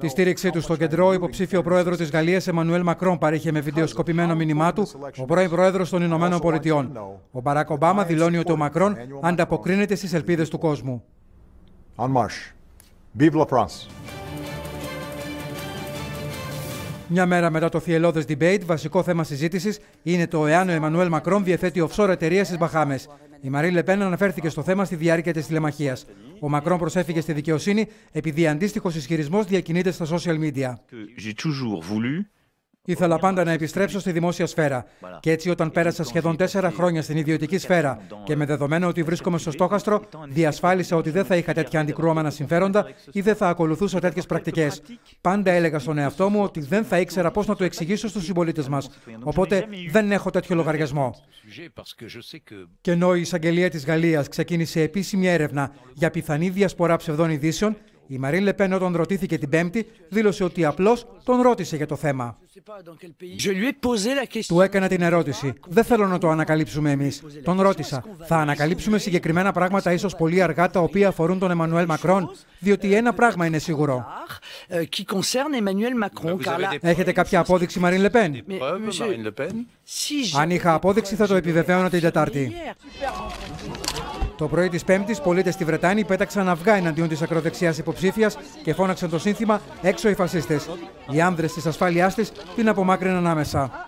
Τη στήριξή τους στο κεντρό, υποψήφιο πρόεδρος της Γαλλίας Εμμανουέλ Μακρόν παρήχε με βιντεοσκοπημένο μήνυμά του ο πρώην πρόεδρος των Ηνωμένων Πολιτειών. Ο Μπαράκ Ομπάμα δηλώνει ότι ο Μακρόν ανταποκρίνεται στις ελπίδες του κόσμου. Μια μέρα μετά το θυελώδες debate, βασικό θέμα συζήτησης είναι το εάν ο Εμμανουέλ Μακρόν διαθέτει offshore εταιρεία στις Μπαχάμες. Η Μαρή Λεπέν αναφέρθηκε στο θέμα στη διάρκεια της τηλεμαχίας. Ο Μακρόν προσέφηκε στη δικαιοσύνη επειδή αντίστοιχος ισχυρισμός διακινείται στα social media. Ήθελα πάντα να επιστρέψω στη δημόσια σφαίρα. Και έτσι, όταν πέρασα σχεδόν τέσσερα χρόνια στην ιδιωτική σφαίρα και με δεδομένο ότι βρίσκομαι στο στόχαστρο, διασφάλισα ότι δεν θα είχα τέτοια αντικρουόμενα συμφέροντα ή δεν θα ακολουθούσα τέτοιε πρακτικέ. Πάντα έλεγα στον εαυτό μου ότι δεν θα ήξερα πώς να το εξηγήσω στους συμπολίτες μας. Οπότε δεν έχω τέτοιο λογαριασμό. Και ενώ η εισαγγελία της Γαλλίας ξεκίνησε επίσημη έρευνα για πιθανή διασπορά ψευδών ειδήσεων, η Μαρίν Λεπέν όταν ρωτήθηκε την Πέμπτη δήλωσε ότι απλώς τον ρώτησε για το θέμα. Του έκανα την ερώτηση. Δεν θέλω να το ανακαλύψουμε εμείς. Τον ρώτησα. Θα ανακαλύψουμε συγκεκριμένα πράγματα ίσως πολύ αργά τα οποία αφορούν τον Εμμανουέλ Μακρόν. Διότι ένα πράγμα είναι σίγουρο. Euh, Έχετε κάποια απόδειξη Μαρίν Λεπέν. Αν είχα απόδειξη θα το επιβεβαίωνα την Τετάρτη. Το πρωί της Πέμπτης, πολίτες στη Βρετάνη πέταξαν αυγά εναντίον της ακροδεξιάς υποψήφιας και φώναξαν το σύνθημα έξω οι φασίστες. Οι άνδρες της ασφάλειάς της την απομάκρυναν άμεσα.